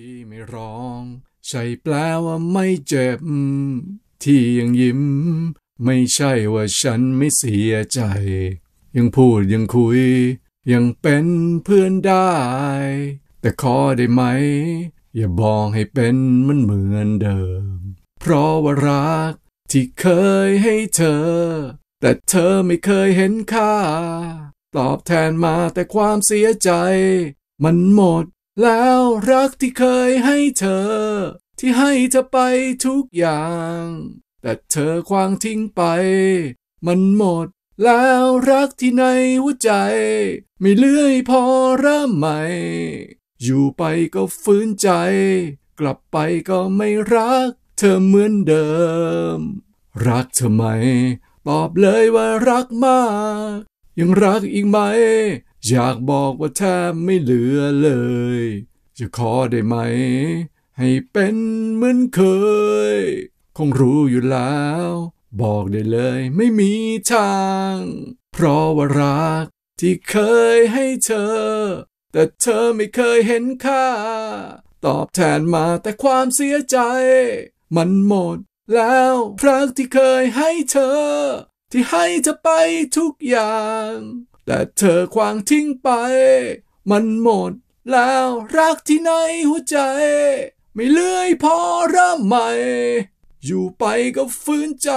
ที่ไม่ร้องใช่แปลว่าไม่เจ็บ ที่ยังยิ้ม ไม่ใช่ว่าฉันไม่เสียใจ ยังพูดยังคุย ยังเป็นเพื่อนได้ แต่ขอได้ไหม อย่าบอกให้เป็นมันเหมือนเดิม เพราะว่ารักที่เคยให้เธอ แต่เธอไม่เคยเห็นค่า ตอบแทนมาแต่ความเสียใจ มันหมดแล้วรักที่เคยให้เธอ ที่ให้เธอไปทุกอย่าง แต่เธอควางทิ้งไป มันหมดแล้วรักที่ในหัวใจ ไม่เลื่อยพอเริ่มใหม่อยู่ไปก็ฟื้นใจ กลับไปก็ไม่รักเธอเหมือนเดิม รักเธอไหมตอบเลยว่ารักมาก ยังรักอีกไหมอยากบอกว่าแทบไม่เหลือเลย จะขอได้ไหม ให้เป็นเหมือนเคย คงรู้อยู่แล้ว บอกได้เลยไม่มีทาง เพราะว่ารักที่เคยให้เธอ แต่เธอไม่เคยเห็นค่า ตอบแทนมาแต่ความเสียใจ มันหมดแล้วรักที่เคยให้เธอ ที่ให้เธอไปทุกอย่างแต่เธอควางทิ้งไป มันหมดแล้วรักที่ในหัวใจ ไม่เลื่อยพอเริ่มใหม่ อยู่ไปก็ฟื้นใจ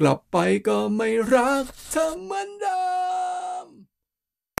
กลับไปก็ไม่รักเธอเหมือนเดิม